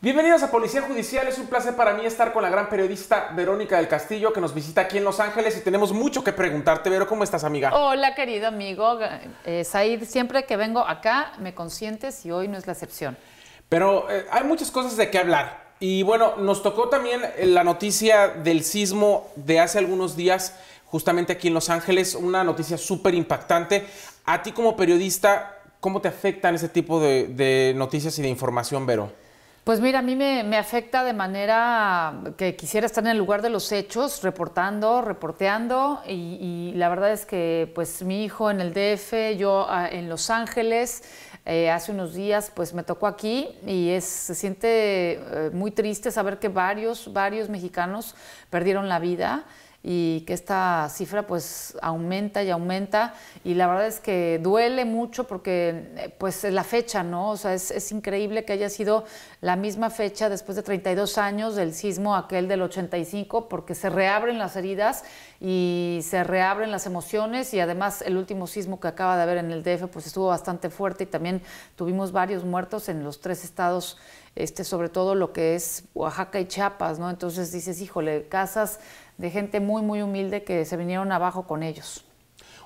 Bienvenidos a Policía Judicial, es un placer para mí estar con la gran periodista Verónica del Castillo que nos visita aquí en Los Ángeles y tenemos mucho que preguntarte. Vero, ¿cómo estás amiga? Hola querido amigo, Es eh, Said, siempre que vengo acá me consientes y hoy no es la excepción. Pero eh, hay muchas cosas de qué hablar y bueno, nos tocó también eh, la noticia del sismo de hace algunos días justamente aquí en Los Ángeles, una noticia súper impactante. A ti como periodista, ¿cómo te afectan ese tipo de, noticias y de información, Vero? Pues mira, a mí me, afecta de manera que quisiera estar en el lugar de los hechos, reportando, reporteando, y, la verdad es que pues mi hijo en el DF, yo ah, en Los Ángeles, eh, hace unos días pues me tocó aquí y se siente eh, muy triste saber que varios, varios mexicanos perdieron la vida y que esta cifra pues aumenta y aumenta y la verdad es que duele mucho porque pues es la fecha, ¿no? O sea, es, es increíble que haya sido la misma fecha después de 32 años del sismo aquel del 85 porque se reabren las heridas y se reabren las emociones y además el último sismo que acaba de haber en el DF pues estuvo bastante fuerte y también tuvimos varios muertos en los tres estados este, sobre todo lo que es Oaxaca y Chiapas, ¿no? Entonces dices, híjole, casas de gente muy, muy humilde que se vinieron abajo con ellos.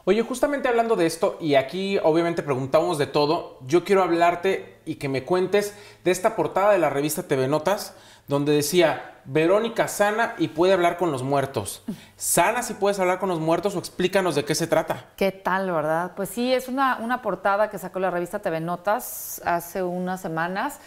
Oye, justamente hablando de esto, y aquí obviamente preguntamos de todo, yo quiero hablarte y que me cuentes de esta portada de la revista TV Notas, donde decía, Verónica sana y puede hablar con los muertos. ¿Sana si puedes hablar con los muertos o explícanos de qué se trata? ¿Qué tal, verdad? Pues sí, es una, una portada que sacó la revista TV Notas hace unas semanas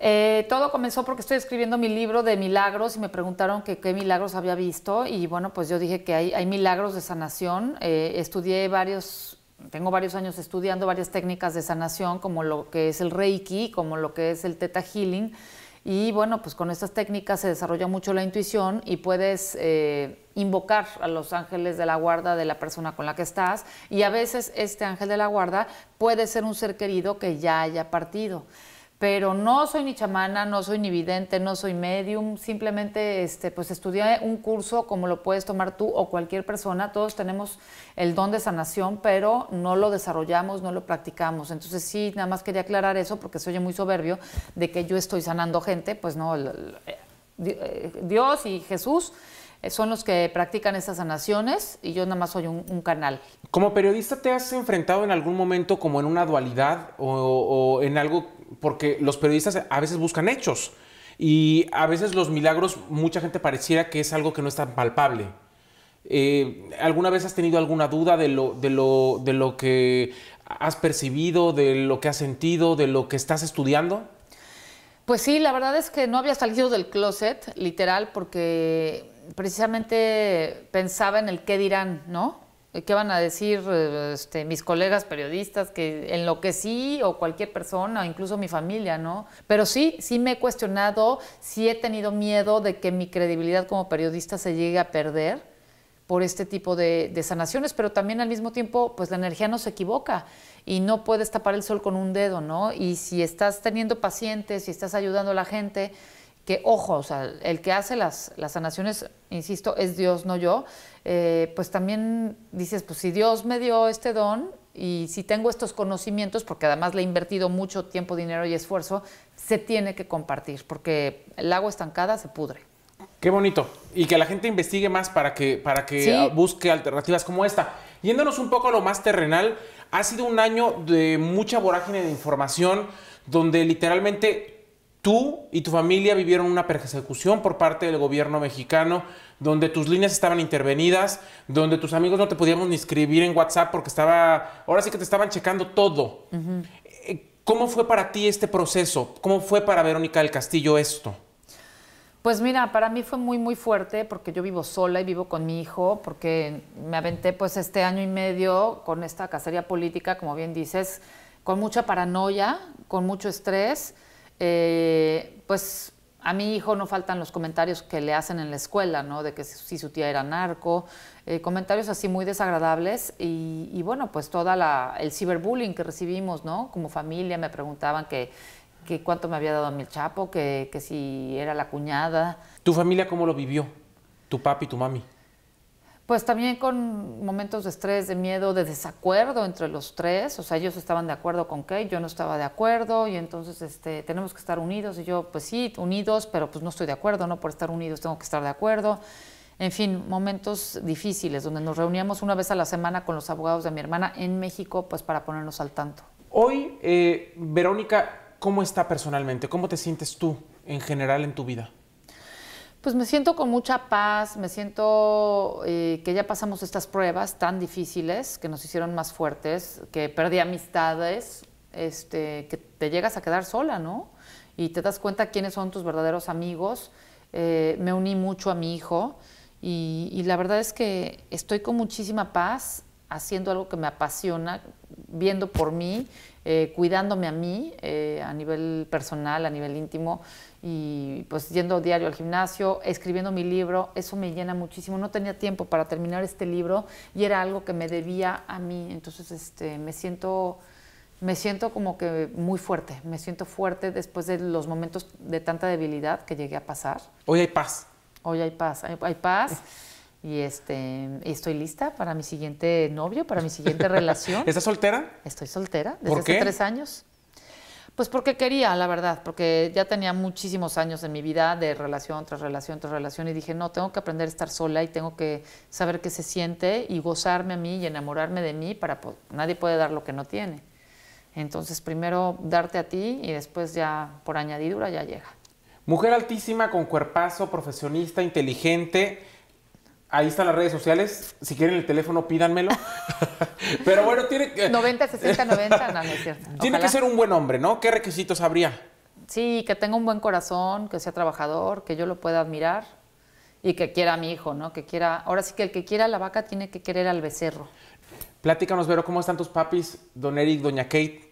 eh, todo comenzó porque estoy escribiendo mi libro de milagros y me preguntaron que, qué milagros había visto y bueno, pues yo dije que hay, milagros de sanación. Eh, estudié varios, tengo varios años estudiando varias técnicas de sanación como lo que es el Reiki, como lo que es el Theta Healing y bueno, pues con estas técnicas se desarrolla mucho la intuición y puedes... Eh, invocar a los ángeles de la guarda de la persona con la que estás y a veces este ángel de la guarda puede ser un ser querido que ya haya partido pero no soy ni chamana, no soy ni vidente, no soy medium, simplemente este, pues estudié un curso como lo puedes tomar tú o cualquier persona, todos tenemos el don de sanación, pero no lo desarrollamos, no lo practicamos. Entonces sí, nada más quería aclarar eso porque soy muy soberbio de que yo estoy sanando gente, pues no, eh, eh, Dios y Jesús eh, son los que practican estas sanaciones y yo nada más soy un, canal. Como periodista, ¿te has enfrentado en algún momento como en una dualidad o en algo porque los periodistas a veces buscan hechos y a veces los milagros, mucha gente pareciera que es algo que no es tan palpable. Eh, ¿Alguna vez has tenido alguna duda de lo, de lo que has percibido, de lo que has sentido, de lo que estás estudiando? Pues sí, la verdad es que no había salido del closet, literal, porque precisamente pensaba en el qué dirán, ¿no? Eh, ¿Qué van a decir eh, este, mis colegas periodistas? Que sí o cualquier persona, incluso mi familia, ¿no? Pero sí, sí me he cuestionado, sí he tenido miedo de que mi credibilidad como periodista se llegue a perder por este tipo de, de sanaciones, pero también al mismo tiempo, pues la energía no se equivoca y no puedes tapar el sol con un dedo, ¿no? Y si estás teniendo pacientes, si estás ayudando a la gente, que ojo, o sea, el que hace las, sanaciones, insisto, es Dios, no yo, eh, pues también dices, pues si Dios me dio este don y si tengo estos conocimientos, porque además le he invertido mucho tiempo, dinero y esfuerzo, se tiene que compartir, porque el agua estancada se pudre. Qué bonito. Y que la gente investigue más para que, para que busque alternativas como esta. Yéndonos un poco a lo más terrenal, ha sido un año de mucha vorágine de información, donde literalmente tú y tu familia vivieron una persecución por parte del gobierno mexicano, donde tus líneas estaban intervenidas, donde tus amigos no te podíamos ni escribir en WhatsApp porque estaba, ahora sí que te estaban checando todo. Eh, ¿Cómo fue para ti este proceso? ¿Cómo fue para Verónica del Castillo esto? Pues mira, para mí fue muy, muy fuerte porque yo vivo sola y vivo con mi hijo, porque me aventé pues este año y medio con esta cacería política, como bien dices, con mucha paranoia, con mucho estrés. Eh, pues a mi hijo no faltan los comentarios que le hacen en la escuela, De que si su tía era narco, eh, comentarios así muy desagradables y, bueno, pues toda el ciberbullying que recibimos, ¿no? Como familia me preguntaban que, cuánto me había dado a mi chapo, que, que si era la cuñada. ¿Tu familia cómo lo vivió? ¿Tu papi tu mami? pues también con momentos de estrés, de miedo, de desacuerdo entre los tres, o sea, ellos estaban de acuerdo con Kate, yo no estaba de acuerdo y entonces este, tenemos que estar unidos y yo, pues sí, unidos, pero pues no estoy de acuerdo, no por estar unidos tengo que estar de acuerdo. En fin, momentos difíciles donde nos reuníamos una vez a la semana con los abogados de mi hermana en México, pues para ponernos al tanto. Hoy, eh, Verónica, ¿cómo está personalmente? ¿Cómo te sientes tú en general en tu vida? Pues me siento con mucha paz, me siento eh, que ya pasamos estas pruebas tan difíciles que nos hicieron más fuertes, que perdí amistades, este, que te llegas a quedar sola, ¿no? Y te das cuenta quiénes son tus verdaderos amigos. Eh, me uní mucho a mi hijo y, y la verdad es que estoy con muchísima paz haciendo algo que me apasiona, viendo por mí, eh, cuidándome a mí eh, a nivel personal, a nivel íntimo, y pues yendo diario al gimnasio, escribiendo mi libro, eso me llena muchísimo. No tenía tiempo para terminar este libro y era algo que me debía a mí, entonces este, me siento... Me siento como que muy fuerte, me siento fuerte después de los momentos de tanta debilidad que llegué a pasar. Hoy hay paz. Hoy hay paz, hay, hay paz. y este estoy lista para mi siguiente novio, para mi siguiente relación. ¿Estás soltera? Estoy soltera desde ¿Por qué? hace tres años. Pues porque quería, la verdad, porque ya tenía muchísimos años en mi vida de relación tras relación tras relación y dije, no, tengo que aprender a estar sola y tengo que saber qué se siente y gozarme a mí y enamorarme de mí para nadie puede dar lo que no tiene. Entonces, primero darte a ti y después ya por añadidura ya llega. Mujer altísima con cuerpazo, profesionista, inteligente, Ahí están las redes sociales. Si quieren el teléfono, pídanmelo. Pero bueno, tiene que. 90, 60, 90, no, es cierto. Tiene que ser un buen hombre, ¿no? ¿Qué requisitos habría? Sí, que tenga un buen corazón, que sea trabajador, que yo lo pueda admirar y que quiera a mi hijo, ¿no? Que quiera. Ahora sí que el que quiera a la vaca tiene que querer al becerro. Platícanos, Vero, ¿cómo están tus papis, don Eric, doña Kate?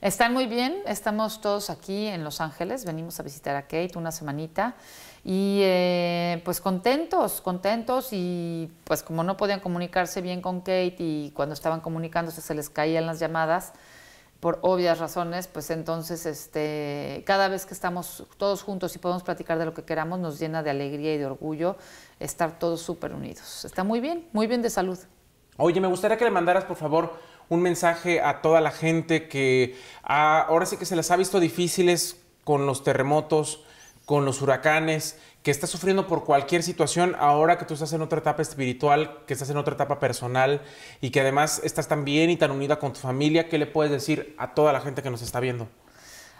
Están muy bien, estamos todos aquí en Los Ángeles, venimos a visitar a Kate una semanita y eh, eh, pues contentos, contentos y pues como no podían comunicarse bien con Kate y cuando estaban comunicándose se les caían las llamadas por obvias razones, pues entonces este, cada vez que estamos todos juntos y podemos platicar de lo que queramos nos llena de alegría y de orgullo estar todos súper unidos. Está muy bien, muy bien de salud. Oye, me gustaría que le mandaras por favor un mensaje a toda la gente que ah, ahora sí que se les ha visto difíciles con los terremotos, con los huracanes, que estás sufriendo por cualquier situación ahora que tú estás en otra etapa espiritual, que estás en otra etapa personal y que además estás tan bien y tan unida con tu familia, ¿qué le puedes decir a toda la gente que nos está viendo?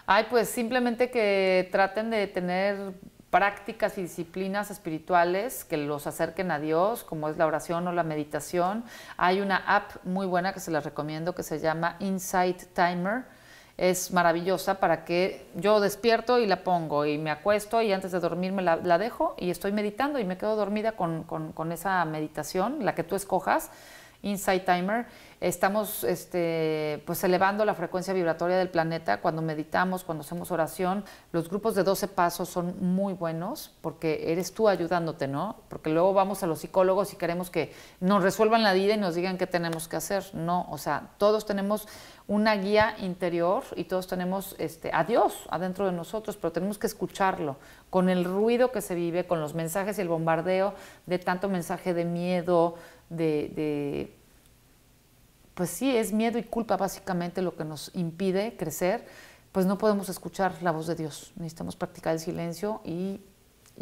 Ay, pues simplemente que traten de tener prácticas y disciplinas espirituales que los acerquen a Dios, como es la oración o la meditación. Hay una app muy buena que se la recomiendo que se llama Insight Timer es maravillosa para que yo despierto y la pongo y me acuesto y antes de dormir me la, dejo y estoy meditando y me quedo dormida con, con, con esa meditación, la que tú escojas Inside Timer, estamos este, pues elevando la frecuencia vibratoria del planeta cuando meditamos, cuando hacemos oración. Los grupos de 12 pasos son muy buenos porque eres tú ayudándote, ¿no? Porque luego vamos a los psicólogos y queremos que nos resuelvan la vida y nos digan qué tenemos que hacer. No, o sea, todos tenemos una guía interior y todos tenemos este, a Dios adentro de nosotros, pero tenemos que escucharlo con el ruido que se vive, con los mensajes y el bombardeo de tanto mensaje de miedo, de, pues sí, es miedo y culpa básicamente lo que nos impide crecer, pues no podemos escuchar la voz de Dios. Necesitamos practicar el silencio y,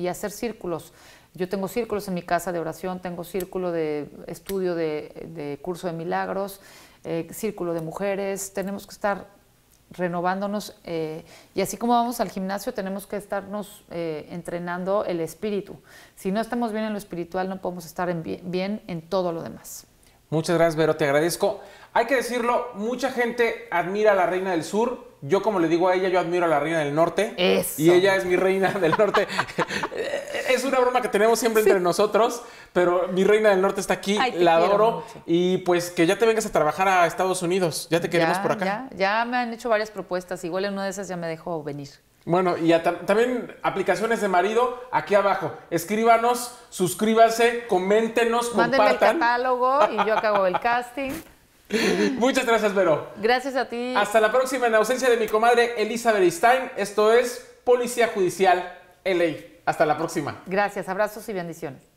hacer círculos. Yo tengo círculos en mi casa de oración, tengo círculo de estudio de, curso de milagros, eh, círculo de mujeres. Tenemos que estar renovándonos eh, y así como vamos al gimnasio tenemos que estarnos eh, entrenando el espíritu. Si no estamos bien en lo espiritual no podemos estar bien, en todo lo demás. Muchas gracias Vero, te agradezco. Hay que decirlo, mucha gente admira a la Reina del Sur. Yo como le digo a ella, yo admiro a la Reina del Norte. Y ella es mi Reina del Norte. es una broma que tenemos siempre entre nosotros, pero mi reina del norte está aquí, la adoro. Y pues que ya te vengas a trabajar a Estados Unidos, ya te queremos por acá. Ya, me han hecho varias propuestas, igual en una de esas ya me dejó venir. Bueno, y también aplicaciones de marido, aquí abajo. Escríbanos, suscríbanse, coméntenos, Mándenme compartan. el catálogo y yo acabo el casting. Muchas gracias, Vero. Gracias a ti. Hasta la próxima, en ausencia de mi comadre Elizabeth Stein, esto es Policía Judicial LA. Hasta la próxima. Gracias, abrazos y bendiciones.